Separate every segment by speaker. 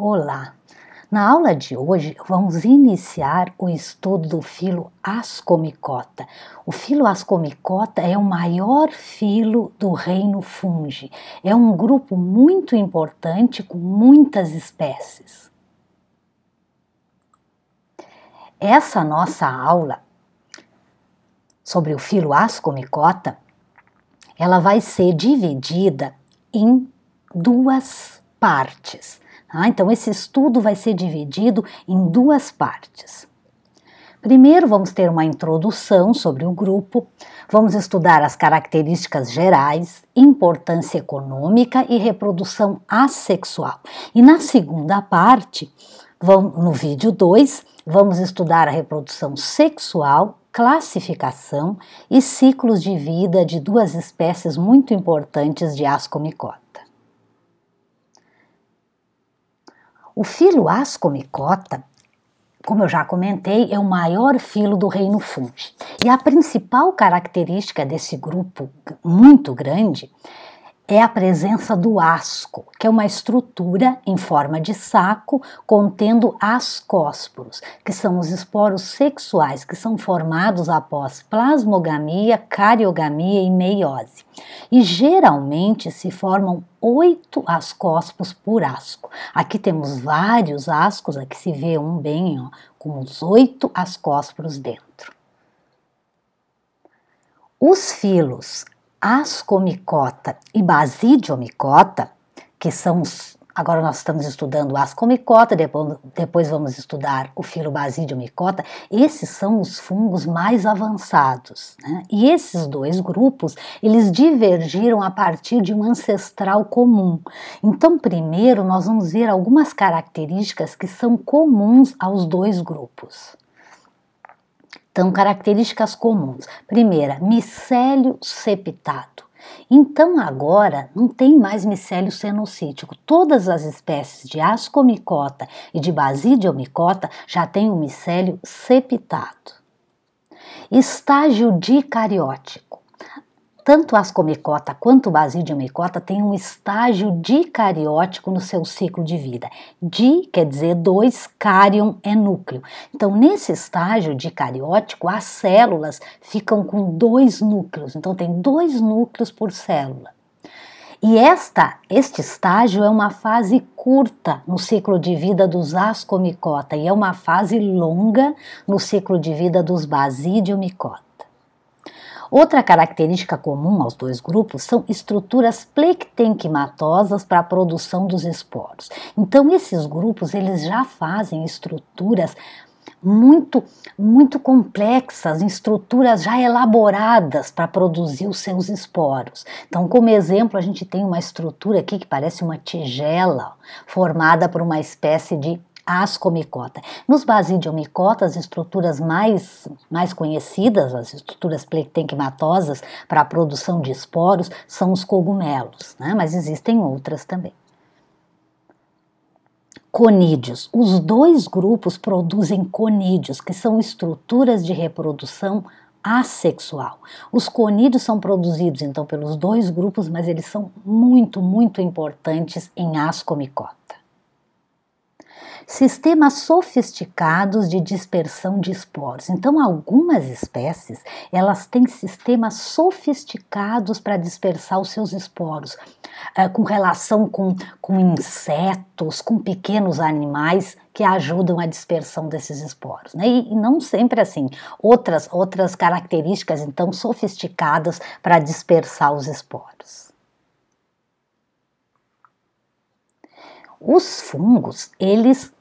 Speaker 1: Olá! Na aula de hoje vamos iniciar o estudo do filo Ascomicota. O filo Ascomicota é o maior filo do reino Fungi. É um grupo muito importante com muitas espécies. Essa nossa aula sobre o filo Ascomicota, ela vai ser dividida em duas partes. Ah, então, esse estudo vai ser dividido em duas partes. Primeiro, vamos ter uma introdução sobre o grupo, vamos estudar as características gerais, importância econômica e reprodução assexual. E na segunda parte, no vídeo 2, vamos estudar a reprodução sexual, classificação e ciclos de vida de duas espécies muito importantes de Ascomycota. O filo Ascomicota, como eu já comentei, é o maior filo do reino fungi. E a principal característica desse grupo muito grande é a presença do asco, que é uma estrutura em forma de saco contendo ascósporos, que são os esporos sexuais que são formados após plasmogamia, cariogamia e meiose. E geralmente se formam oito ascósporos por asco. Aqui temos vários ascos, aqui se vê um bem, ó, com os oito ascósporos dentro. Os filos ascomicota e basidiomicota, que são os, agora nós estamos estudando ascomicota, depois, depois vamos estudar o Basidiomicota. esses são os fungos mais avançados. Né? E esses dois grupos, eles divergiram a partir de um ancestral comum. Então, primeiro, nós vamos ver algumas características que são comuns aos dois grupos. Então, características comuns. Primeira, micélio septado. Então, agora, não tem mais micélio senocítico. Todas as espécies de ascomicota e de basidiomicota já têm o um micélio septado. Estágio dicariótico. Tanto ascomicota quanto o micota têm um estágio dicariótico no seu ciclo de vida. Di quer dizer dois, cárion é núcleo. Então, nesse estágio dicariótico, as células ficam com dois núcleos. Então, tem dois núcleos por célula. E esta, este estágio é uma fase curta no ciclo de vida dos ascomicota e é uma fase longa no ciclo de vida dos basidiomicota. Outra característica comum aos dois grupos são estruturas plectenquimatosas para a produção dos esporos. Então esses grupos eles já fazem estruturas muito muito complexas, estruturas já elaboradas para produzir os seus esporos. Então, como exemplo, a gente tem uma estrutura aqui que parece uma tigela, formada por uma espécie de ascomicota. Nos basidiomicotas, as estruturas mais, mais conhecidas, as estruturas plectenquimatosas para a produção de esporos, são os cogumelos, né? mas existem outras também conídeos. Os dois grupos produzem conídeos, que são estruturas de reprodução assexual. Os conídeos são produzidos então pelos dois grupos, mas eles são muito, muito importantes em ascomicota sistemas sofisticados de dispersão de esporos. Então, algumas espécies, elas têm sistemas sofisticados para dispersar os seus esporos, é, com relação com, com insetos, com pequenos animais que ajudam a dispersão desses esporos. Né? E, e não sempre assim. Outras, outras características, então, sofisticadas para dispersar os esporos. Os fungos, eles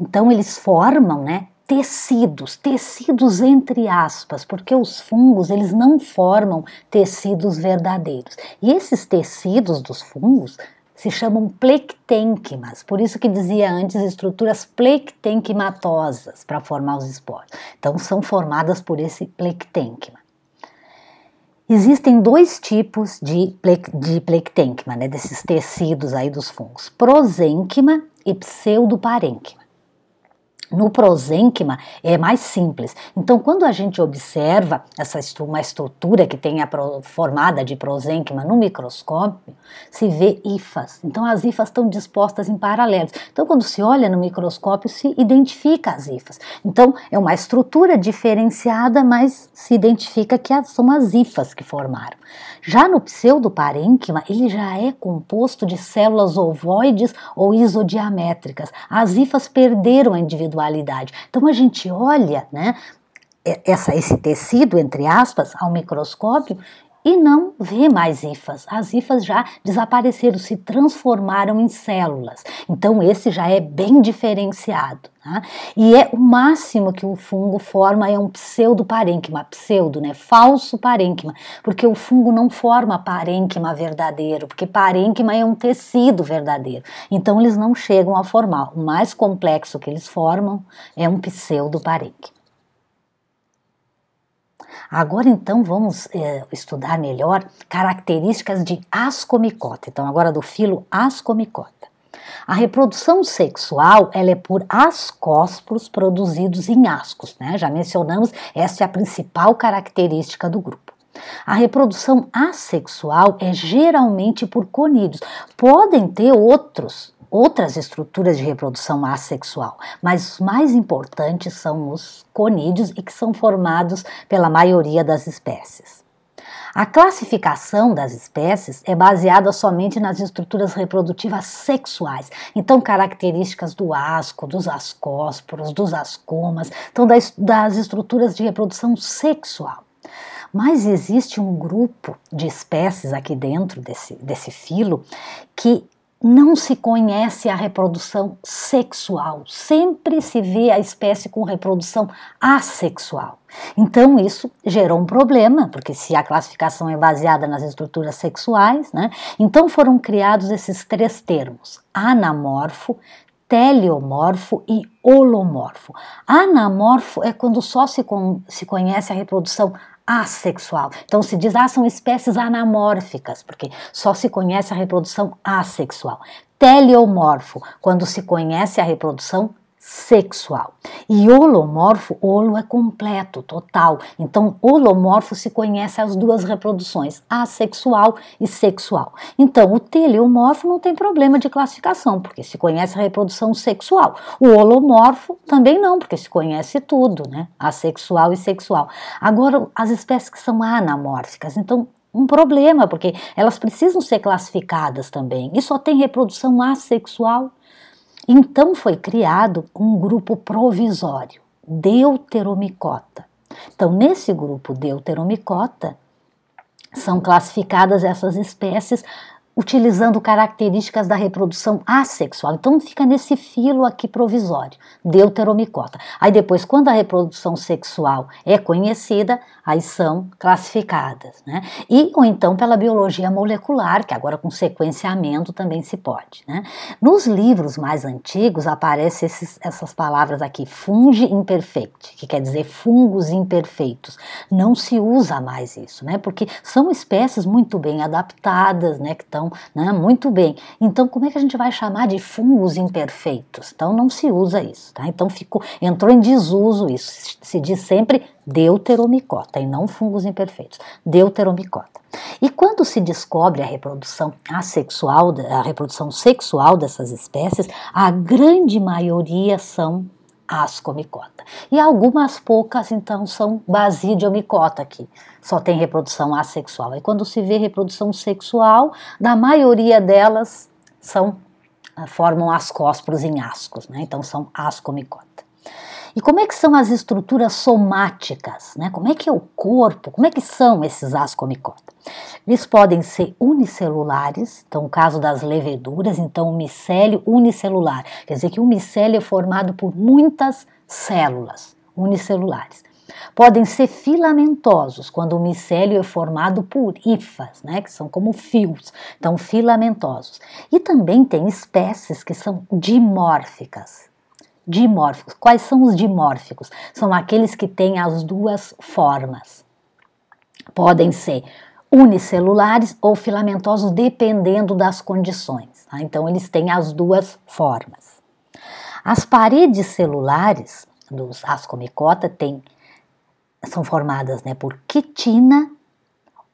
Speaker 1: então eles formam, né, tecidos, tecidos entre aspas, porque os fungos eles não formam tecidos verdadeiros. E esses tecidos dos fungos se chamam plectenquimas, por isso que dizia antes estruturas plectenquimatosas para formar os esporos. Então são formadas por esse plectenquima. Existem dois tipos de, plec, de né, desses tecidos aí dos fungos, prosenquima e pseudoparenquima. No prosênquima é mais simples. Então, quando a gente observa essa uma estrutura que tem a formada de prosênquima no microscópio, se vê hifas. Então, as hifas estão dispostas em paralelos. Então, quando se olha no microscópio, se identifica as hifas. Então, é uma estrutura diferenciada, mas se identifica que são as hifas que formaram. Já no pseudoparênquima, ele já é composto de células ovoides ou isodiamétricas. As hifas perderam a individualidade então a gente olha, né, essa, esse tecido, entre aspas, ao microscópio e não vê mais hifas. As hifas já desapareceram, se transformaram em células. Então esse já é bem diferenciado. Né? E é o máximo que o fungo forma é um pseudoparênquima, pseudo, né? falso parênquima, porque o fungo não forma parênquima verdadeiro, porque parênquima é um tecido verdadeiro. Então eles não chegam a formar. O mais complexo que eles formam é um pseudoparênquima. Agora então vamos é, estudar melhor características de ascomicota. Então agora do filo ascomicota. A reprodução sexual ela é por ascósporos produzidos em ascos, né? Já mencionamos, essa é a principal característica do grupo. A reprodução assexual é geralmente por conídeos. Podem ter outros outras estruturas de reprodução assexual, mas os mais importantes são os conídeos e que são formados pela maioria das espécies. A classificação das espécies é baseada somente nas estruturas reprodutivas sexuais, então características do asco, dos ascósporos, dos ascomas, então das, das estruturas de reprodução sexual. Mas existe um grupo de espécies aqui dentro desse, desse filo que não se conhece a reprodução sexual. Sempre se vê a espécie com reprodução assexual. Então, isso gerou um problema, porque se a classificação é baseada nas estruturas sexuais, né, então foram criados esses três termos: anamorfo, teleomorfo e holomorfo. Anamorfo é quando só se, con se conhece a reprodução assexual. Então se diz, ah, são espécies anamórficas, porque só se conhece a reprodução assexual. Teleomorfo, quando se conhece a reprodução sexual. E holomorfo, holo é completo, total. Então, holomorfo se conhece as duas reproduções, assexual e sexual. Então, o teleomorfo não tem problema de classificação, porque se conhece a reprodução sexual. O holomorfo também não, porque se conhece tudo, né? Assexual e sexual. Agora, as espécies que são anamórficas, então um problema, porque elas precisam ser classificadas também. E só tem reprodução assexual então foi criado um grupo provisório, Deuteromicota. Então, nesse grupo Deuteromicota, são classificadas essas espécies utilizando características da reprodução assexual. Então fica nesse filo aqui provisório, deuteromicota. Aí depois, quando a reprodução sexual é conhecida, aí são classificadas, né? E ou então pela biologia molecular, que agora com sequenciamento também se pode, né? Nos livros mais antigos aparecem esses, essas palavras aqui, fungi imperfecti, que quer dizer fungos imperfeitos. Não se usa mais isso, né? Porque são espécies muito bem adaptadas, né? Que estão então, né, muito bem. Então, como é que a gente vai chamar de fungos imperfeitos? Então, não se usa isso. Tá? Então, ficou, entrou em desuso isso. Se diz sempre deuteromicota e não fungos imperfeitos. Deuteromicota. E quando se descobre a reprodução assexual, a reprodução sexual dessas espécies, a grande maioria são ascomicota. E algumas poucas, então, são basidiomicota, que só tem reprodução assexual. E quando se vê reprodução sexual, da maioria delas são ah, formam ascósporos em ascos, né? então são ascomicota. E como é que são as estruturas somáticas? Né? Como é que é o corpo? Como é que são esses ascomicotas? Eles podem ser unicelulares, então o caso das leveduras, então o micélio unicelular, quer dizer que o micélio é formado por muitas células unicelulares. Podem ser filamentosos, quando o micélio é formado por hifas, né, que são como fios, então filamentosos. E também tem espécies que são dimórficas, dimórficos. Quais são os dimórficos? São aqueles que têm as duas formas. Podem ser unicelulares ou filamentosos, dependendo das condições. Tá? Então, eles têm as duas formas. As paredes celulares dos ascomicota têm, são formadas né, por quitina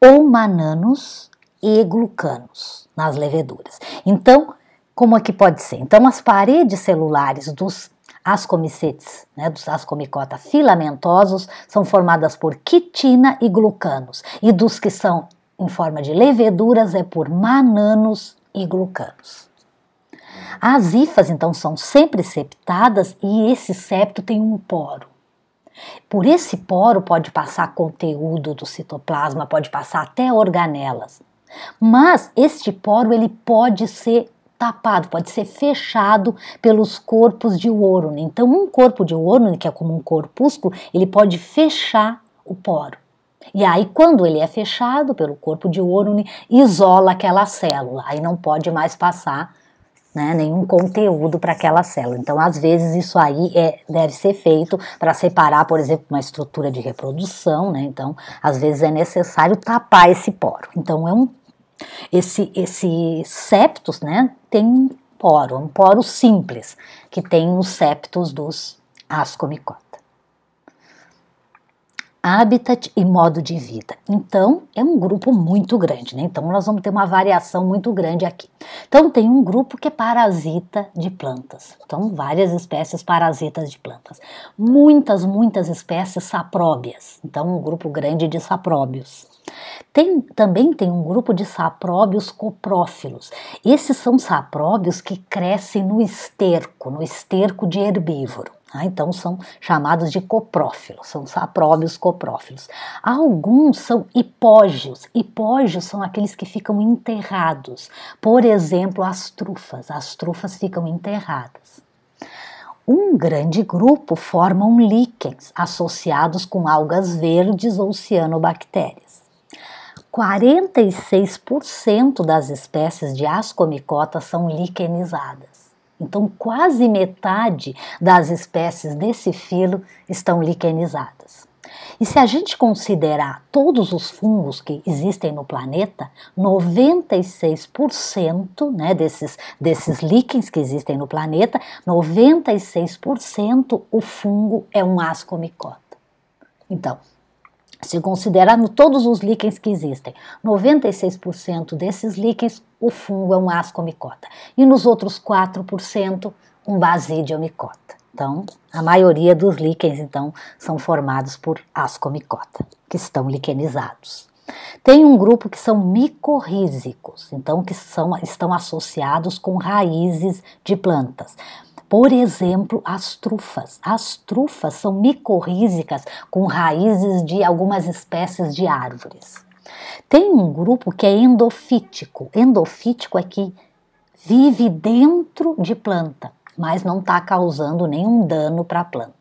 Speaker 1: ou mananos e glucanos nas leveduras. Então, como é que pode ser? Então, as paredes celulares dos ascomicetes, né, dos ascomicota filamentosos, são formadas por quitina e glucanos, e dos que são em forma de leveduras é por mananos e glucanos. As hifas, então, são sempre septadas e esse septo tem um poro. Por esse poro pode passar conteúdo do citoplasma, pode passar até organelas. Mas este poro ele pode ser tapado, pode ser fechado pelos corpos de Wórone. Então, um corpo de Wórone, que é como um corpúsculo, ele pode fechar o poro. E aí, quando ele é fechado pelo corpo de Wórone, isola aquela célula. Aí não pode mais passar né, nenhum conteúdo para aquela célula. Então, às vezes, isso aí é, deve ser feito para separar, por exemplo, uma estrutura de reprodução. Né? Então, às vezes é necessário tapar esse poro. Então, é um esse, esse septos, né, tem um poro, um poro simples, que tem os septos dos ascomicota. Habitat e modo de vida. Então, é um grupo muito grande, né? Então, nós vamos ter uma variação muito grande aqui. Então, tem um grupo que é parasita de plantas. Então, várias espécies parasitas de plantas. Muitas, muitas espécies sapróbias. Então, um grupo grande de sapróbios. Tem, também tem um grupo de sapróbios coprófilos. Esses são sapróbios que crescem no esterco, no esterco de herbívoro. Ah, então são chamados de coprófilos, são sapróbios coprófilos. Alguns são hipógeos. Hipógeos são aqueles que ficam enterrados. Por exemplo, as trufas. As trufas ficam enterradas. Um grande grupo formam líquens associados com algas verdes ou cianobactérias. 46% das espécies de ascomicotas são liquenizadas. Então, quase metade das espécies desse filo estão liquenizadas. E se a gente considerar todos os fungos que existem no planeta, 96% né, desses, desses líquens que existem no planeta, 96% o fungo é um ascomicota. Então, se considerarmos todos os líquens que existem, 96% desses líquens, o fungo é um ascomicota. E nos outros 4%, um basidiomicota. Então, a maioria dos líquens, então, são formados por ascomicota, que estão liquenizados. Tem um grupo que são micorrízicos, então que são, estão associados com raízes de plantas. Por exemplo, as trufas. As trufas são micorrízicas com raízes de algumas espécies de árvores. Tem um grupo que é endofítico. Endofítico é que vive dentro de planta, mas não está causando nenhum dano para a planta.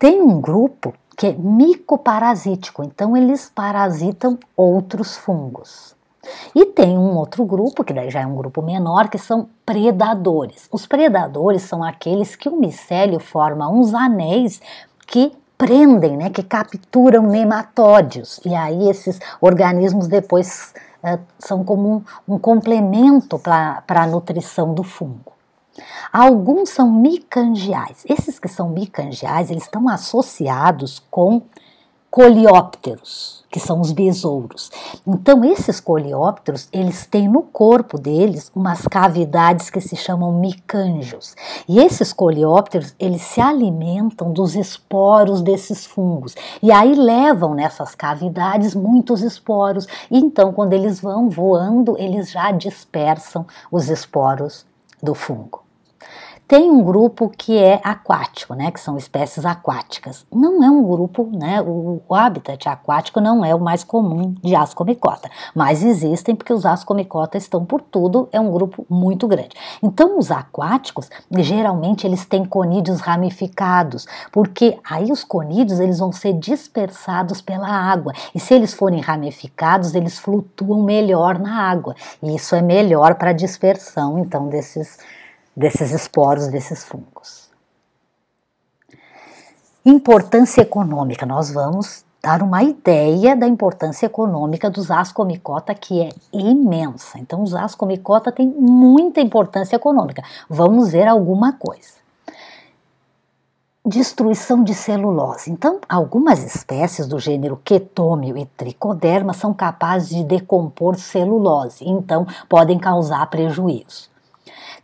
Speaker 1: Tem um grupo que é micoparasítico, então eles parasitam outros fungos. E tem um outro grupo, que daí já é um grupo menor, que são predadores. Os predadores são aqueles que o micélio forma uns anéis que prendem, né, que capturam nematódios. E aí esses organismos depois é, são como um, um complemento para a nutrição do fungo. Alguns são micangiais. Esses que são micangiais, eles estão associados com coleópteros, que são os besouros. Então esses coleópteros, eles têm no corpo deles umas cavidades que se chamam micanjos. E esses coleópteros, eles se alimentam dos esporos desses fungos. E aí levam nessas cavidades muitos esporos. E então quando eles vão voando, eles já dispersam os esporos do fungo. Tem um grupo que é aquático, né, que são espécies aquáticas. Não é um grupo, né, o, o habitat aquático não é o mais comum de ascomicota, mas existem porque os ascomicotas estão por tudo, é um grupo muito grande. Então os aquáticos, geralmente eles têm conídeos ramificados, porque aí os conídeos eles vão ser dispersados pela água, e se eles forem ramificados, eles flutuam melhor na água, e isso é melhor para a dispersão, então, desses desses esporos, desses fungos. Importância econômica. Nós vamos dar uma ideia da importância econômica dos ascomicota, que é imensa. Então, os ascomicota têm muita importância econômica. Vamos ver alguma coisa. Destruição de celulose. Então, algumas espécies do gênero ketômio e tricoderma são capazes de decompor celulose, então podem causar prejuízo.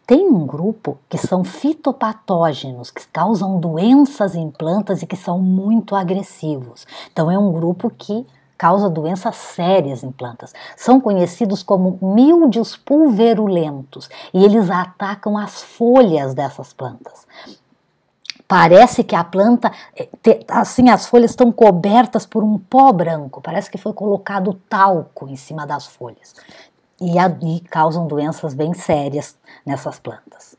Speaker 1: Tem um grupo que são fitopatógenos, que causam doenças em plantas e que são muito agressivos. Então, é um grupo que causa doenças sérias em plantas. São conhecidos como mildios pulverulentos e eles atacam as folhas dessas plantas. Parece que a planta, eh, assim, as folhas estão cobertas por um pó branco, parece que foi colocado talco em cima das folhas e, e causam doenças bem sérias nessas plantas.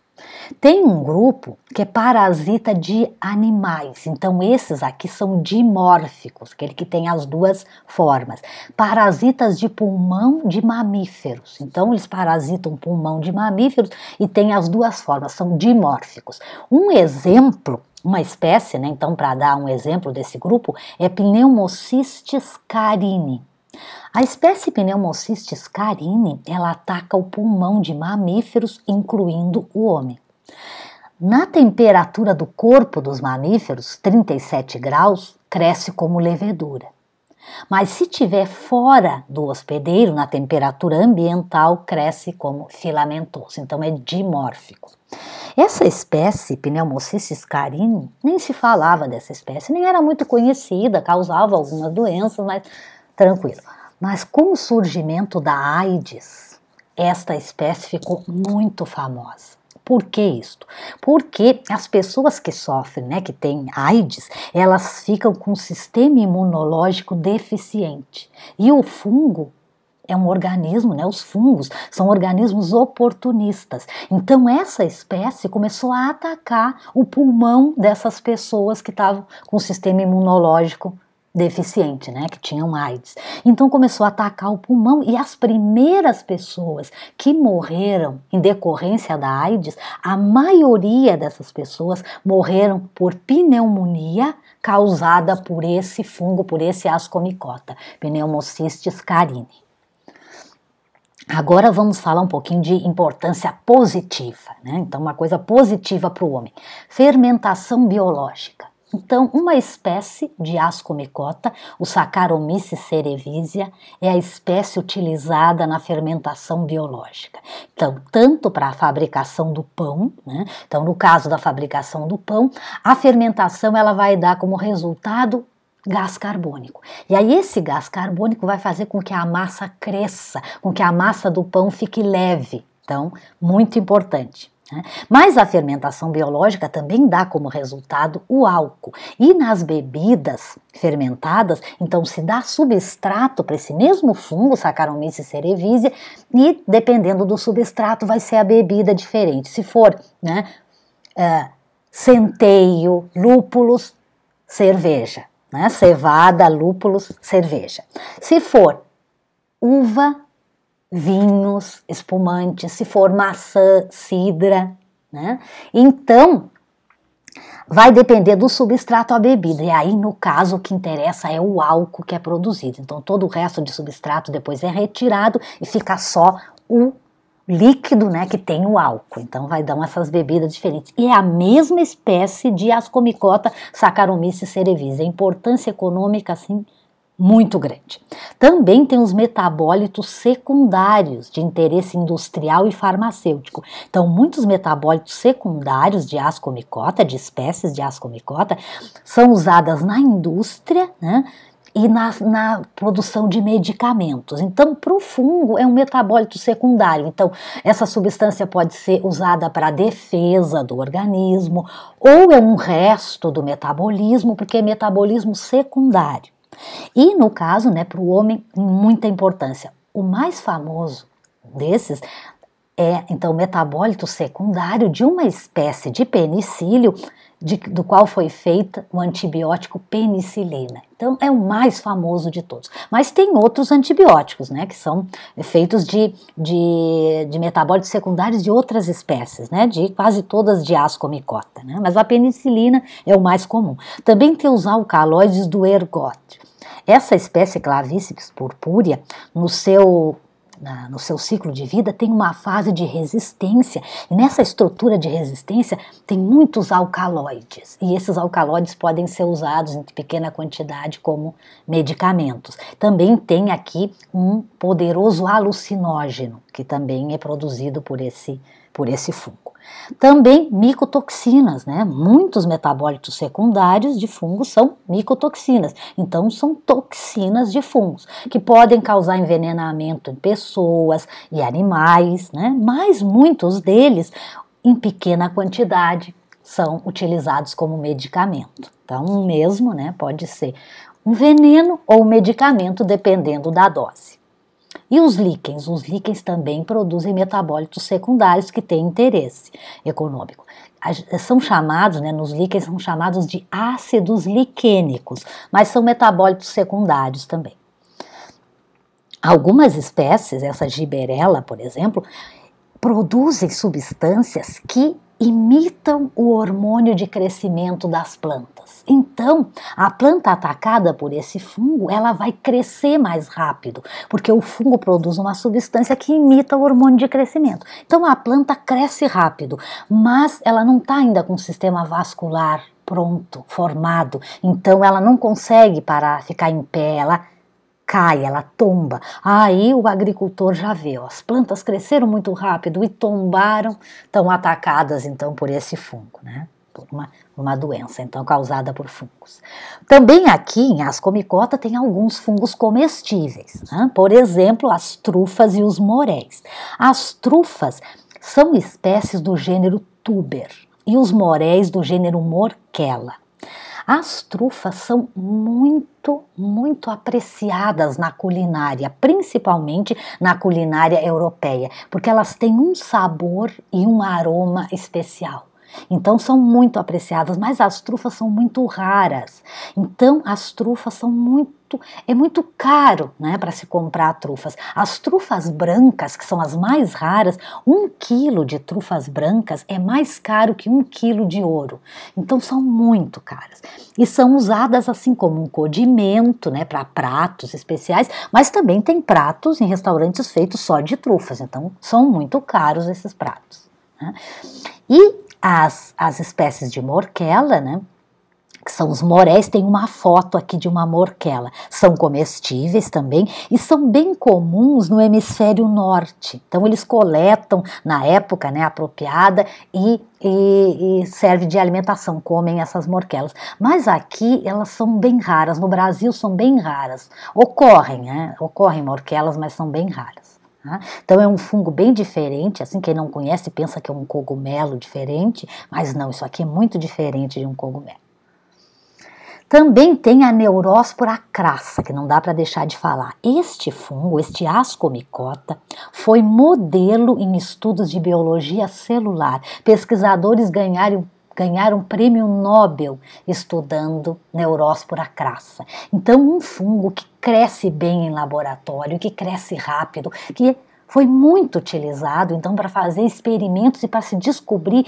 Speaker 1: Tem um grupo que é parasita de animais, então esses aqui são dimórficos, aquele que tem as duas formas. Parasitas de pulmão de mamíferos, então eles parasitam pulmão de mamíferos e tem as duas formas, são dimórficos. Um exemplo uma espécie, né? então para dar um exemplo desse grupo, é Pneumocystis carini. A espécie Pneumocystis carine, ela ataca o pulmão de mamíferos, incluindo o homem. Na temperatura do corpo dos mamíferos, 37 graus, cresce como levedura. Mas se tiver fora do hospedeiro, na temperatura ambiental, cresce como filamentoso, então é dimórfico. Essa espécie, Pneumocystis carini, nem se falava dessa espécie, nem era muito conhecida, causava algumas doenças, mas tranquilo. Mas com o surgimento da AIDS, esta espécie ficou muito famosa. Por que isto? Porque as pessoas que sofrem, né, que têm AIDS, elas ficam com o sistema imunológico deficiente. E o fungo é um organismo, né? Os fungos são organismos oportunistas. Então essa espécie começou a atacar o pulmão dessas pessoas que estavam com o sistema imunológico deficiente, né, que tinham AIDS. Então começou a atacar o pulmão e as primeiras pessoas que morreram em decorrência da AIDS, a maioria dessas pessoas morreram por pneumonia causada por esse fungo, por esse ascomicota, Pneumocystis carini. Agora vamos falar um pouquinho de importância positiva, né? Então, uma coisa positiva para o homem: fermentação biológica. Então, uma espécie de ascomicota, o Saccharomyces cerevisiae, é a espécie utilizada na fermentação biológica. Então, tanto para a fabricação do pão, né? então no caso da fabricação do pão, a fermentação ela vai dar como resultado gás carbônico. E aí esse gás carbônico vai fazer com que a massa cresça, com que a massa do pão fique leve. Então, muito importante. Né? Mas a fermentação biológica também dá como resultado o álcool. E nas bebidas fermentadas, então se dá substrato para esse mesmo fungo, Saccharomyces cerevisiae, e dependendo do substrato vai ser a bebida diferente. Se for né, é, centeio, lúpulos, cerveja. Né, cevada, lúpulos, cerveja. Se for uva, vinhos, espumantes, se for maçã, cidra, né? Então, vai depender do substrato à bebida. E aí, no caso, o que interessa é o álcool que é produzido. Então, todo o resto de substrato depois é retirado e fica só o líquido, né, que tem o álcool. Então, vai dar essas bebidas diferentes. E é a mesma espécie de Ascomicota saccharomyces cerevisiae. A importância econômica, assim, muito grande. Também tem os metabólitos secundários de interesse industrial e farmacêutico. Então, muitos metabólitos secundários de ascomicota, de espécies de ascomicota, são usadas na indústria, né? e na, na, produção de medicamentos. Então, para o fungo é um metabólito secundário. Então, essa substância pode ser usada para defesa do organismo ou é um resto do metabolismo, porque é metabolismo secundário. E no caso, né, para o homem, muita importância. O mais famoso desses é então metabólito secundário de uma espécie de penicílio de, do qual foi feita o antibiótico penicilina. Então é o mais famoso de todos. Mas tem outros antibióticos, né, que são feitos de, de, de metabólitos secundários de outras espécies, né, de quase todas de ascomicota, né, mas a penicilina é o mais comum. Também tem os alcaloides do ergot essa espécie Clavíceps purpúrea, no seu no seu ciclo de vida, tem uma fase de resistência. E nessa estrutura de resistência tem muitos alcaloides. E esses alcaloides podem ser usados em pequena quantidade como medicamentos. Também tem aqui um poderoso alucinógeno, que também é produzido por esse, por esse fungo. Também micotoxinas, né? Muitos metabólitos secundários de fungos são micotoxinas. Então, são toxinas de fungos que podem causar envenenamento em pessoas e animais, né? Mas muitos deles em pequena quantidade são utilizados como medicamento. Então, mesmo, né, pode ser um veneno ou um medicamento dependendo da dose. E os líquens? Os líquens também produzem metabólitos secundários que têm interesse econômico são chamados, né, nos líquens são chamados de ácidos liquênicos, mas são metabólitos secundários também. Algumas espécies, essa giberela, por exemplo, produzem substâncias que imitam o hormônio de crescimento das plantas. Então, a planta atacada por esse fungo, ela vai crescer mais rápido, porque o fungo produz uma substância que imita o hormônio de crescimento. Então, a planta cresce rápido, mas ela não está ainda com o sistema vascular pronto, formado. Então, ela não consegue parar, ficar em pé, ela cai, ela tomba. Aí o agricultor já vê, ó, as plantas cresceram muito rápido e tombaram, estão atacadas então por esse fungo, né? Por uma, uma doença então causada por fungos. Também aqui em Ascomicota tem alguns fungos comestíveis, né? por exemplo, as trufas e os moréis. As trufas são espécies do gênero tuber e os moréis do gênero morquela. As trufas são muito, muito apreciadas na culinária, principalmente na culinária europeia, porque elas têm um sabor e um aroma especial. Então são muito apreciadas, mas as trufas são muito raras. Então as trufas são muito é muito caro né, para se comprar trufas. As trufas brancas, que são as mais raras, um quilo de trufas brancas é mais caro que um quilo de ouro. Então são muito caras. E são usadas assim como um condimento né, para pratos especiais, mas também tem pratos em restaurantes feitos só de trufas. Então são muito caros esses pratos. Né? E as, as espécies de morquela, né? que são os morés, tem uma foto aqui de uma morquela. São comestíveis também e são bem comuns no hemisfério norte. Então eles coletam na época né, apropriada e, e, e serve de alimentação, comem essas morquelas. Mas aqui elas são bem raras, no Brasil são bem raras. Ocorrem, né? Ocorrem morquelas, mas são bem raras. Tá? Então é um fungo bem diferente, assim quem não conhece pensa que é um cogumelo diferente, mas não, isso aqui é muito diferente de um cogumelo. Também tem a neuróspora crassa, que não dá para deixar de falar. Este fungo, este ascomicota, foi modelo em estudos de biologia celular. Pesquisadores ganharam ganharam um prêmio Nobel estudando Neuróspora crassa. Então, um fungo que cresce bem em laboratório, que cresce rápido, que foi muito utilizado então para fazer experimentos e para se descobrir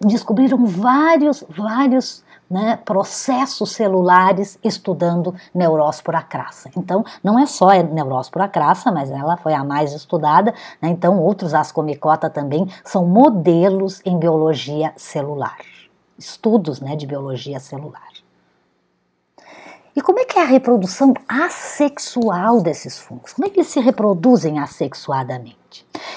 Speaker 1: descobriram vários vários né, processos celulares estudando neuróspora crassa. Então, não é só a neuróspora crassa, mas ela foi a mais estudada, né, então outros ascomicota também são modelos em biologia celular, estudos né, de biologia celular. E como é que é a reprodução assexual desses fungos? Como é que eles se reproduzem assexuadamente?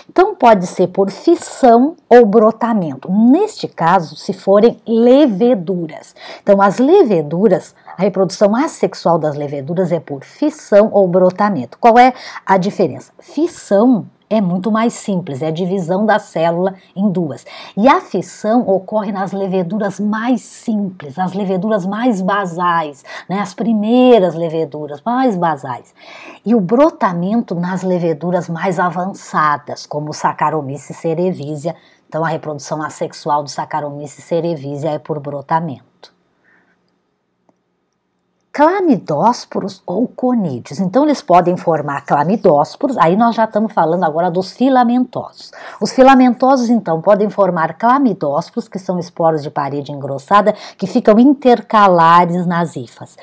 Speaker 1: Então, pode ser por fissão ou brotamento, neste caso, se forem leveduras. Então, as leveduras, a reprodução assexual das leveduras é por fissão ou brotamento. Qual é a diferença? Fissão é muito mais simples, é a divisão da célula em duas. E a fissão ocorre nas leveduras mais simples, as leveduras mais basais, né, as primeiras leveduras mais basais. E o brotamento nas leveduras mais avançadas, como o Saccharomyces cerevisiae. Então a reprodução assexual do Saccharomyces cerevisiae é por brotamento clamidósporos ou conídeos. Então, eles podem formar clamidósporos, aí nós já estamos falando agora dos filamentosos. Os filamentosos, então, podem formar clamidósporos, que são esporos de parede engrossada, que ficam intercalares nas hifas,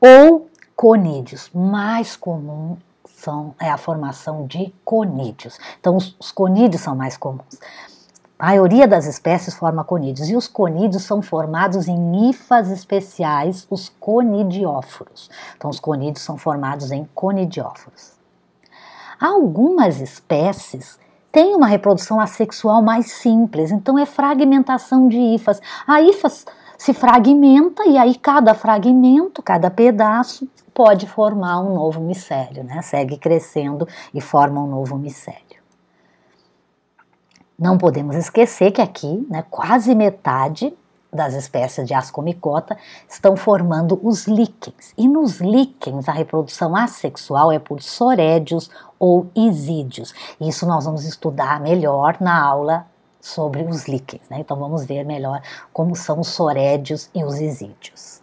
Speaker 1: ou conídeos, mais comum são, é a formação de conídeos. Então, os, os conídeos são mais comuns. A maioria das espécies forma conídeos e os conídeos são formados em hifas especiais, os conidióforos. Então, os conídeos são formados em conidióforos. Algumas espécies têm uma reprodução assexual mais simples, então é fragmentação de hifas. A hifa se fragmenta e aí cada fragmento, cada pedaço pode formar um novo micélio, né? Segue crescendo e forma um novo micélio. Não podemos esquecer que aqui, né, quase metade das espécies de Ascomicota estão formando os líquens. E nos líquens, a reprodução assexual é por sorédios ou isídios. Isso nós vamos estudar melhor na aula sobre os líquens. Né? Então vamos ver melhor como são os sorédios e os isídios.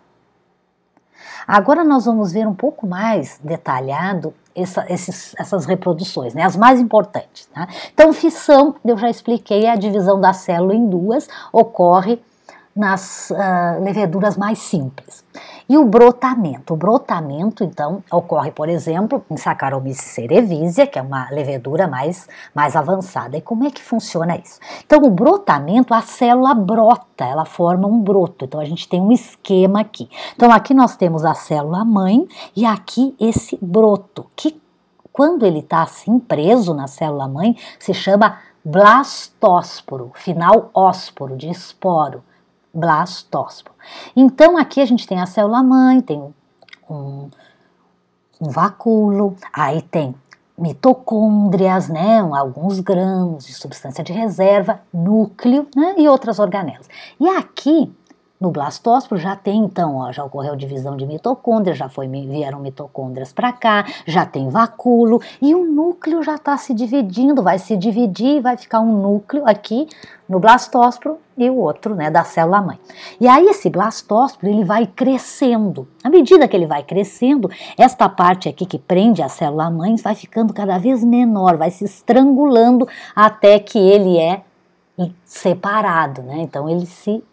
Speaker 1: Agora nós vamos ver um pouco mais detalhado essa, esses, essas reproduções, né, as mais importantes. Né? Então, fissão, eu já expliquei, a divisão da célula em duas ocorre nas uh, leveduras mais simples. E o brotamento. O brotamento, então, ocorre, por exemplo, em Saccharomyces cerevisiae, que é uma levedura mais, mais avançada. E como é que funciona isso? Então, o brotamento, a célula brota, ela forma um broto. Então, a gente tem um esquema aqui. Então, aqui nós temos a célula mãe e aqui esse broto, que quando ele está assim preso na célula mãe, se chama blastósporo, final ósporo, de esporo blastócito. Então aqui a gente tem a célula mãe, tem um, um vacúolo, aí tem mitocôndrias, né, alguns gramas de substância de reserva, núcleo né, e outras organelas. E aqui no blastócito já tem então, ó, já ocorreu divisão de mitocôndrias, já foi, vieram mitocôndrias para cá, já tem vacúolo e o núcleo já está se dividindo, vai se dividir, e vai ficar um núcleo aqui no blastósporo e o outro, né, da célula mãe. E aí esse blastósporo, ele vai crescendo. À medida que ele vai crescendo, esta parte aqui que prende a célula mãe vai ficando cada vez menor, vai se estrangulando até que ele é separado, né? Então ele se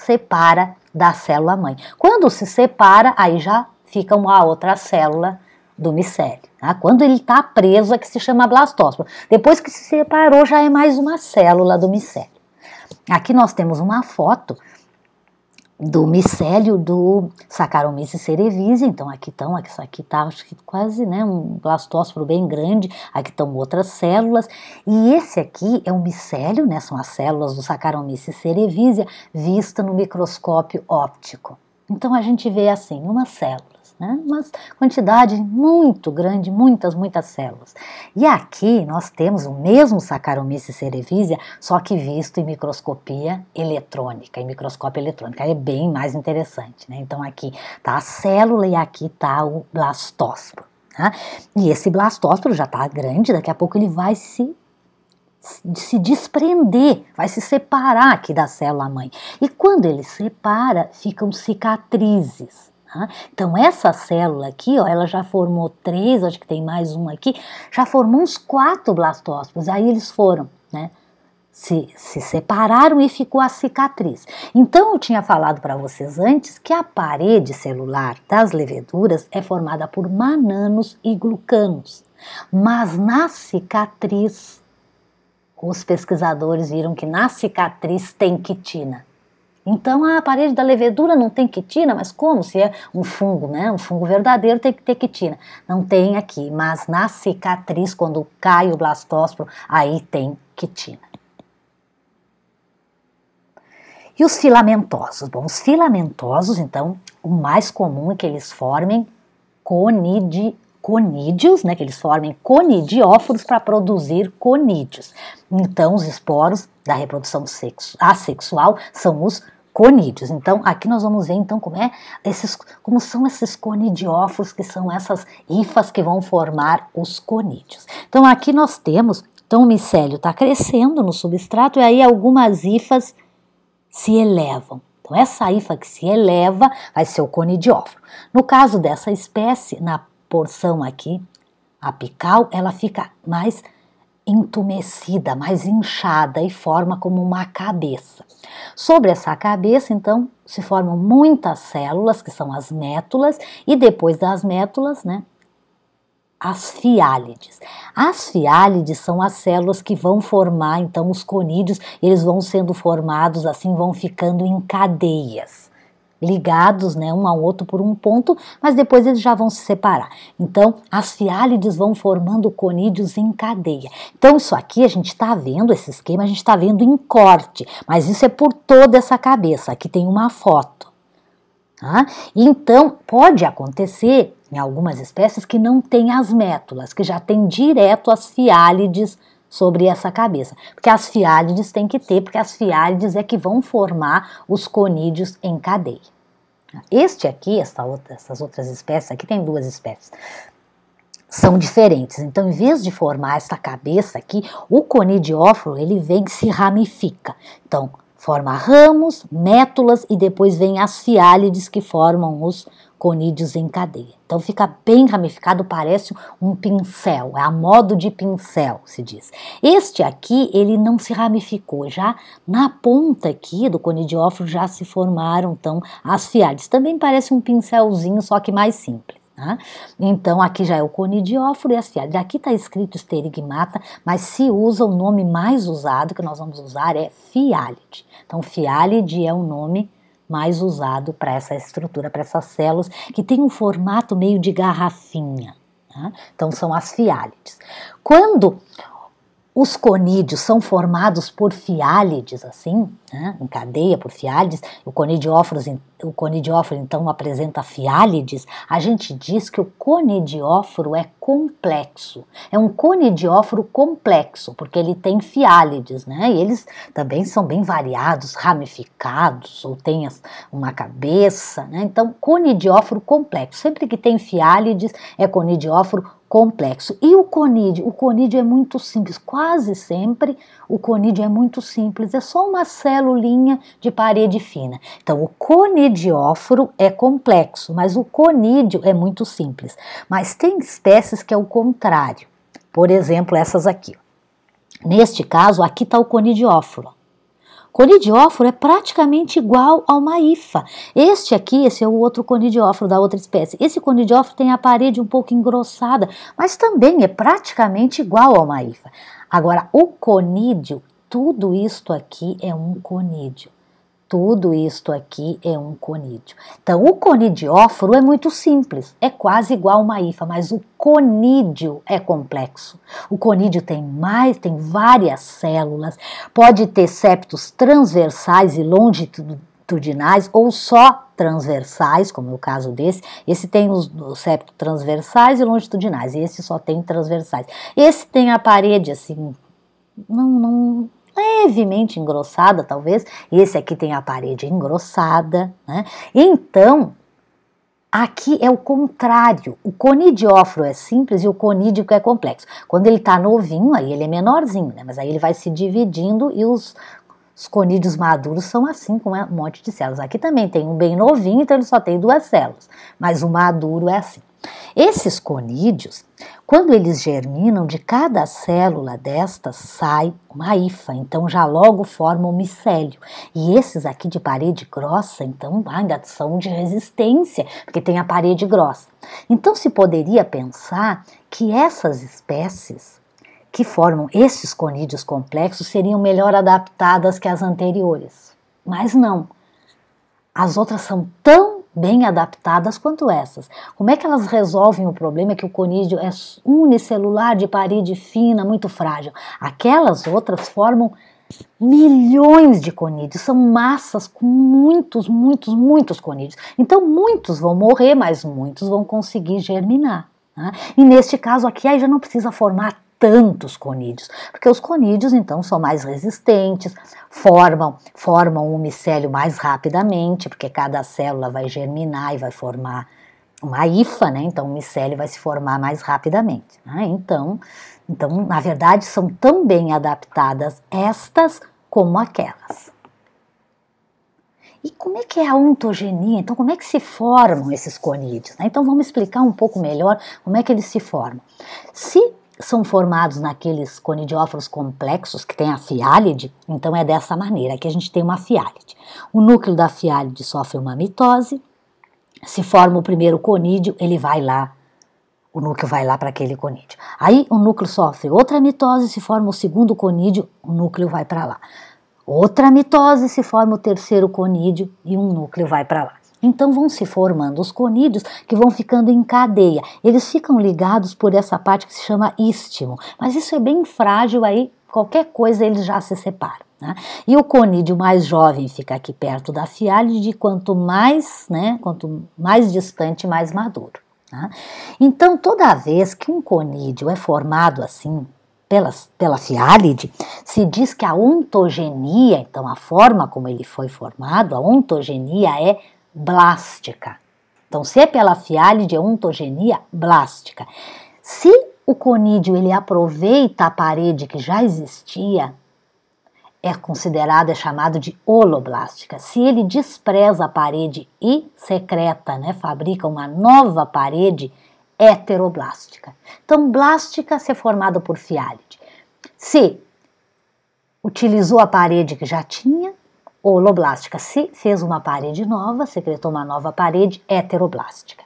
Speaker 1: separa da célula mãe. Quando se separa, aí já fica uma outra célula do micélio. Tá? Quando ele está preso, é que se chama blastóspora. Depois que se separou, já é mais uma célula do micélio. Aqui nós temos uma foto do micélio do Saccharomyces cerevisiae, então aqui estão, aqui está acho que quase né, um blastócito bem grande, aqui estão outras células, e esse aqui é um micélio, né, são as células do Saccharomyces cerevisiae vista no microscópio óptico. Então a gente vê assim, uma célula né? uma quantidade muito grande, muitas, muitas células. E aqui nós temos o mesmo Saccharomyces cerevisiae, só que visto em microscopia eletrônica, em microscópio eletrônico, é bem mais interessante. Né? Então aqui está a célula e aqui está o blastósporo. Né? E esse blastósporo já está grande, daqui a pouco ele vai se se desprender, vai se separar aqui da célula mãe. E quando ele separa, ficam cicatrizes. Tá? Então essa célula aqui, ó, ela já formou três, acho que tem mais um aqui, já formou uns quatro blastócitos. Aí eles foram, né? Se, se separaram e ficou a cicatriz. Então eu tinha falado para vocês antes que a parede celular das leveduras é formada por mananos e glucanos, mas na cicatriz os pesquisadores viram que na cicatriz tem quitina. Então, a parede da levedura não tem quitina, mas como? Se é um fungo, né? Um fungo verdadeiro tem que ter quitina. Não tem aqui, mas na cicatriz, quando cai o blastósporo, aí tem quitina. E os filamentosos? Bom, os filamentosos, então, o mais comum é que eles formem conidiaceae conídeos, né, que eles formem conidióforos para produzir conídeos. Então, os esporos da reprodução sexo, assexual são os conídeos. Então, aqui nós vamos ver então como é esses como são esses conidióforos, que são essas hifas que vão formar os conídeos. Então, aqui nós temos, então o micélio está crescendo no substrato e aí algumas hifas se elevam. Então, essa hifa que se eleva vai ser o conidióforo. No caso dessa espécie, na porção aqui apical, ela fica mais entumecida, mais inchada e forma como uma cabeça. Sobre essa cabeça, então, se formam muitas células, que são as métulas, e depois das métulas, né, as fiálides. As fiálides são as células que vão formar, então, os conídeos, eles vão sendo formados assim, vão ficando em cadeias ligados né, um ao outro por um ponto, mas depois eles já vão se separar. Então, as fiálides vão formando conídeos em cadeia. Então, isso aqui a gente está vendo, esse esquema a gente está vendo em corte, mas isso é por toda essa cabeça. Aqui tem uma foto. Tá? Então, pode acontecer em algumas espécies que não tem as métulas, que já tem direto as fiálides sobre essa cabeça. Porque as fiálides tem que ter, porque as fiálides é que vão formar os conídeos em cadeia. Este aqui, esta outra, essas outras espécies, aqui tem duas espécies, são diferentes. Então, em vez de formar esta cabeça aqui, o conidiófilo ele vem e se ramifica. Então, forma ramos, métulas e depois vem as fiálides que formam os conídeos em cadeia. Então fica bem ramificado, parece um pincel, é a modo de pincel, se diz. Este aqui, ele não se ramificou, já na ponta aqui do conidiófilo já se formaram então as fiades. Também parece um pincelzinho, só que mais simples. Tá? Então, aqui já é o conidióforo e as fiades. Aqui está escrito esterigmata, mas se usa o nome mais usado que nós vamos usar é fialide. Então, fialide é o nome mais usado para essa estrutura, para essas células, que tem um formato meio de garrafinha. Né? Então, são as fialites. Quando os conídeos são formados por fiálides, assim, né, em cadeia por fiálides, o conidióforo, o então apresenta fiálides, a gente diz que o conidióforo é complexo, é um conidióforo complexo, porque ele tem fiálides, né, e eles também são bem variados, ramificados, ou têm uma cabeça, né, então conidióforo complexo, sempre que tem fiálides é conidióforo complexo complexo. E o conídeo? O conídeo é muito simples, quase sempre o conídeo é muito simples, é só uma célulinha de parede fina. Então, o conidióforo é complexo, mas o conídeo é muito simples. Mas tem espécies que é o contrário, por exemplo, essas aqui. Neste caso, aqui está o conidióforo. Conidióforo é praticamente igual ao maífa. Este aqui, esse é o outro conidióforo da outra espécie. Esse conidióforo tem a parede um pouco engrossada, mas também é praticamente igual ao maífa. Agora, o conídeo, tudo isto aqui é um conídeo. Tudo isto aqui é um conídeo. Então, o conidióforo é muito simples, é quase igual uma hifa, mas o conídeo é complexo. O conídeo tem mais, tem várias células, pode ter septos transversais e longitudinais ou só transversais, como é o caso desse. Esse tem os, os septos transversais e longitudinais, e esse só tem transversais. Esse tem a parede assim, não, não levemente engrossada, talvez. Esse aqui tem a parede engrossada, né? Então, Aqui é o contrário. O conidiofro é simples e o conídico é complexo. Quando ele está novinho, aí ele é menorzinho, né? mas aí ele vai se dividindo e os, os conídeos maduros são assim, com um monte de células. Aqui também tem um bem novinho, então ele só tem duas células, mas o maduro é assim. Esses conídeos, quando eles germinam, de cada célula destas sai uma hifa, então já logo forma um micélio. E esses aqui de parede grossa, então ainda são de resistência, porque tem a parede grossa. Então se poderia pensar que essas espécies que formam esses conídeos complexos seriam melhor adaptadas que as anteriores. Mas não. As outras são tão bem adaptadas quanto essas. Como é que elas resolvem o problema que o conídeo é unicelular de parede fina, muito frágil? Aquelas outras formam milhões de conídeos, são massas com muitos, muitos, muitos conídeos. Então muitos vão morrer, mas muitos vão conseguir germinar. Né? E neste caso aqui aí já não precisa formar tantos conídeos, porque os conídeos então são mais resistentes, formam formam um micélio mais rapidamente, porque cada célula vai germinar e vai formar uma hifa, né? Então o micélio vai se formar mais rapidamente. Né? Então, então, na verdade, são tão bem adaptadas estas como aquelas. E como é que é a ontogenia? Então, como é que se formam esses conídeos? Né? Então, vamos explicar um pouco melhor como é que eles se formam. Se são formados naqueles conidióforos complexos que tem a fialide. então é dessa maneira. Aqui a gente tem uma fialide. O núcleo da fialide sofre uma mitose, se forma o primeiro conídeo, ele vai lá, o núcleo vai lá para aquele conídeo. Aí o núcleo sofre outra mitose, se forma o segundo conídeo, o núcleo vai para lá. Outra mitose, se forma o terceiro conídeo e um núcleo vai para lá. Então vão se formando os conídeos que vão ficando em cadeia. Eles ficam ligados por essa parte que se chama istmo, mas isso é bem frágil aí, qualquer coisa eles já se separam. Né? E o conídeo mais jovem fica aqui perto da fialide. quanto mais, né, quanto mais distante, mais maduro. Né? Então, toda vez que um conídeo é formado assim, pela, pela fiálide, se diz que a ontogenia, então a forma como ele foi formado, a ontogenia é blástica. Então, se é pela fiale de ontogenia blástica. Se o conídeo ele aproveita a parede que já existia, é considerado, é chamado de holoblástica. Se ele despreza a parede e secreta, né, fabrica uma nova parede, é heteroblástica. Então, blástica se é formada por fiálide. Se utilizou a parede que já tinha, holoblástica. Se fez uma parede nova, secretou uma nova parede heteroblástica.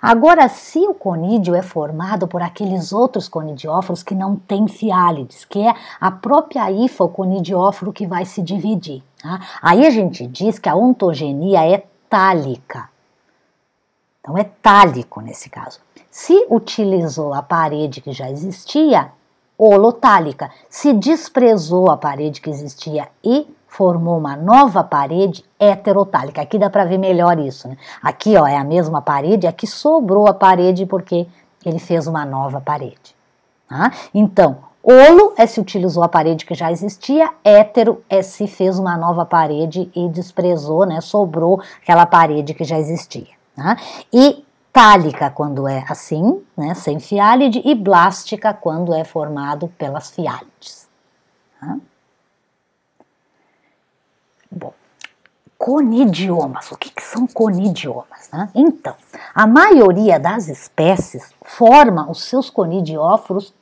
Speaker 1: Agora, se o conídeo é formado por aqueles outros conidióforos que não têm fiálides, que é a própria hifa, o que vai se dividir. Tá? Aí a gente diz que a ontogenia é tálica. Então, é tálico nesse caso. Se utilizou a parede que já existia, holotálica. Se desprezou a parede que existia e formou uma nova parede heterotálica. Aqui dá para ver melhor isso. Né? Aqui ó, é a mesma parede, aqui sobrou a parede porque ele fez uma nova parede. Tá? Então, Olo é se utilizou a parede que já existia, hétero é se fez uma nova parede e desprezou, né, sobrou aquela parede que já existia. Tá? E tálica quando é assim, né, sem fiálide, e blástica quando é formado pelas fialides. Tá? Bom, conidiomas. O que, que são conidiomas? Né? Então, a maioria das espécies forma os seus conidióforos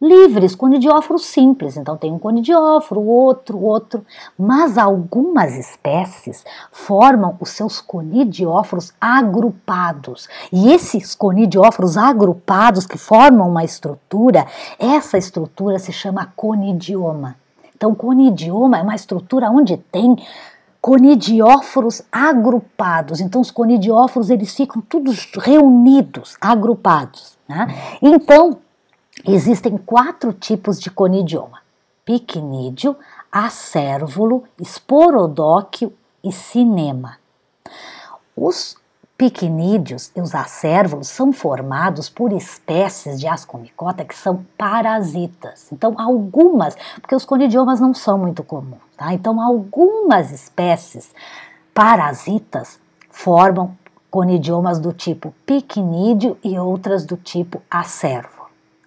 Speaker 1: livres, conidióforos simples. Então tem um conidióforo, outro, outro. Mas algumas espécies formam os seus conidióforos agrupados. E esses conidióforos agrupados que formam uma estrutura, essa estrutura se chama conidioma. Então, conidioma é uma estrutura onde tem conidióforos agrupados. Então, os conidióforos eles ficam todos reunidos, agrupados. Né? Então, existem quatro tipos de conidioma: picnídeo, acérvulo, esporodóquio e cinema. Os Piquinídeos e os acérvulos são formados por espécies de ascomicota que são parasitas. Então, algumas, porque os conidiomas não são muito comuns, tá? Então, algumas espécies parasitas formam conidiomas do tipo piquinídeo e outras do tipo acérvulo.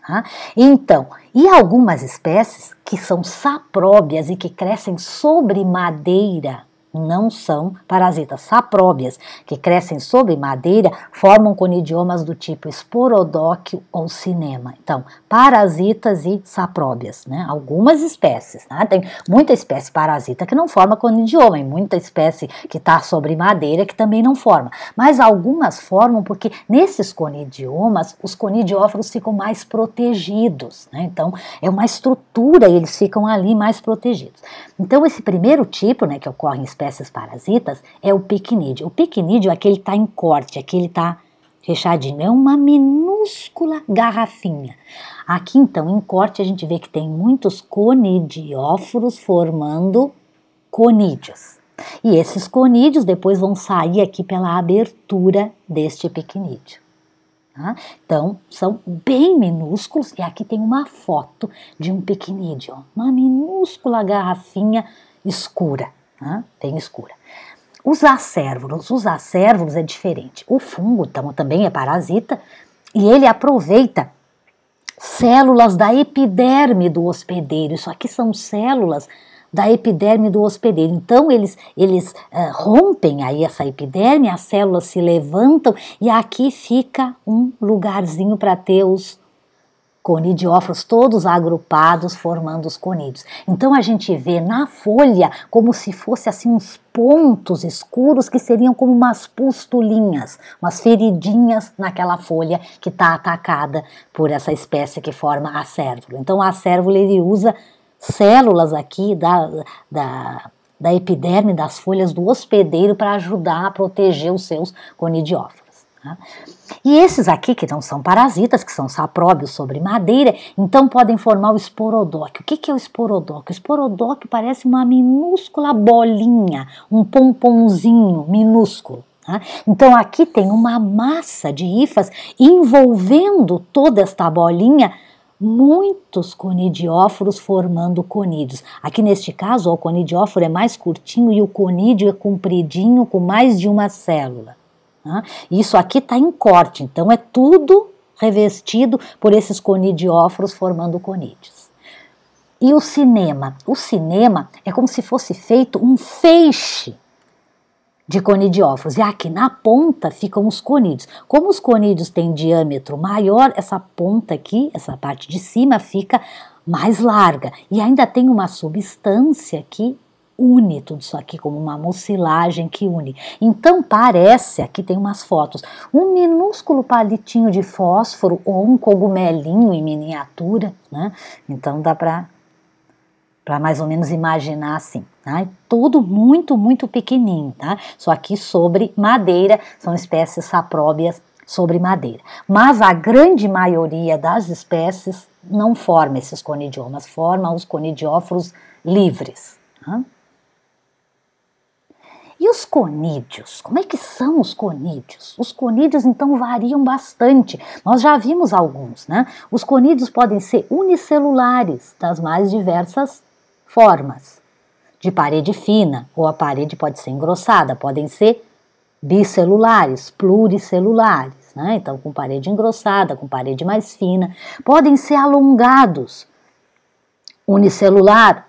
Speaker 1: Tá? Então, e algumas espécies que são sapróbias e que crescem sobre madeira não são parasitas. Sapróbias, que crescem sobre madeira, formam conidiomas do tipo esporodóquio ou cinema. Então, parasitas e sapróbias, né? Algumas espécies, né? Tem muita espécie parasita que não forma conidioma, e muita espécie que está sobre madeira que também não forma. Mas algumas formam porque nesses conidiomas, os conidióforos ficam mais protegidos, né? Então, é uma estrutura e eles ficam ali mais protegidos. Então, esse primeiro tipo, né, que ocorre em espécies espécies parasitas é o picnídeo. O picnídeo é aquele que está em corte, aquele que está fechadinho. É uma minúscula garrafinha. Aqui, então, em corte, a gente vê que tem muitos conidióforos formando conídeos. E esses conídeos depois vão sair aqui pela abertura deste pequinídeo. Tá? Então, são bem minúsculos. E aqui tem uma foto de um pequinídeo, uma minúscula garrafinha escura né? escura. Os acérvulos, os acérvulos é diferente. O fungo também é parasita e ele aproveita células da epiderme do hospedeiro. Isso aqui são células da epiderme do hospedeiro. Então eles, eles uh, rompem aí essa epiderme, as células se levantam e aqui fica um lugarzinho para ter os conidióforos, todos agrupados formando os conídeos. Então a gente vê na folha como se fosse assim uns pontos escuros que seriam como umas pustulinhas, umas feridinhas naquela folha que está atacada por essa espécie que forma a cérvula. Então a cérvula ele usa células aqui da, da, da epiderme das folhas do hospedeiro para ajudar a proteger os seus conidióforos. Tá? E esses aqui, que não são parasitas, que são sapróbios sobre madeira, então podem formar o esporodóquio. O que é o esporodóquio? O esporodóquio parece uma minúscula bolinha, um pomponzinho minúsculo. Tá? Então aqui tem uma massa de hifas envolvendo toda esta bolinha muitos conidióforos formando conídeos. Aqui neste caso, ó, o conidióforo é mais curtinho e o conídeo é compridinho com mais de uma célula. Né? Isso aqui está em corte, então é tudo revestido por esses conidióforos formando conides. E o cinema? O cinema é como se fosse feito um feixe de conidióforos. E aqui na ponta ficam os conídeos. Como os conídeos têm diâmetro maior, essa ponta aqui, essa parte de cima, fica mais larga. E ainda tem uma substância aqui une tudo isso aqui, como uma mucilagem que une. Então parece, aqui tem umas fotos, um minúsculo palitinho de fósforo ou um cogumelinho em miniatura, né? Então dá para para mais ou menos imaginar assim, tá? Tudo muito, muito pequenininho, tá? Só aqui sobre madeira, são espécies sapróbias sobre madeira. Mas a grande maioria das espécies não forma esses conidiomas, forma os conidióforos livres. Tá? E os conídeos? Como é que são os conídeos? Os conídeos então variam bastante. Nós já vimos alguns, né? Os conídeos podem ser unicelulares das mais diversas formas. De parede fina, ou a parede pode ser engrossada, podem ser bicelulares, pluricelulares, né? Então com parede engrossada, com parede mais fina, podem ser alongados, unicelular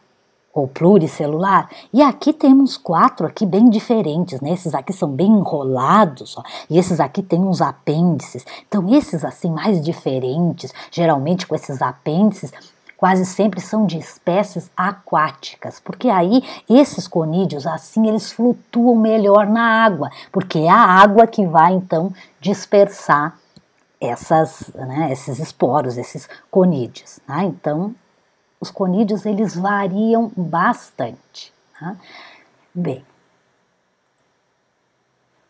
Speaker 1: ou pluricelular. E aqui temos quatro aqui bem diferentes, né? Esses aqui são bem enrolados, ó, e esses aqui têm uns apêndices. Então esses assim mais diferentes, geralmente com esses apêndices, quase sempre são de espécies aquáticas, porque aí esses conídeos assim eles flutuam melhor na água, porque é a água que vai então dispersar essas, né, esses esporos, esses conídeos. Né? Então os conídeos eles variam bastante. Tá? Bem,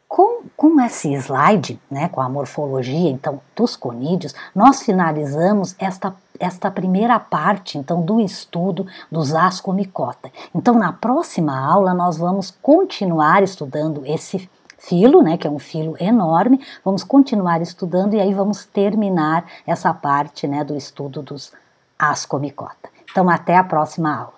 Speaker 1: com, com esse slide, né, com a morfologia então dos conídeos, nós finalizamos esta esta primeira parte, então, do estudo dos ascomicota. Então, na próxima aula, nós vamos continuar estudando esse filo, né, que é um filo enorme, vamos continuar estudando e aí vamos terminar essa parte, né, do estudo dos ascomicota. Então, até a próxima aula.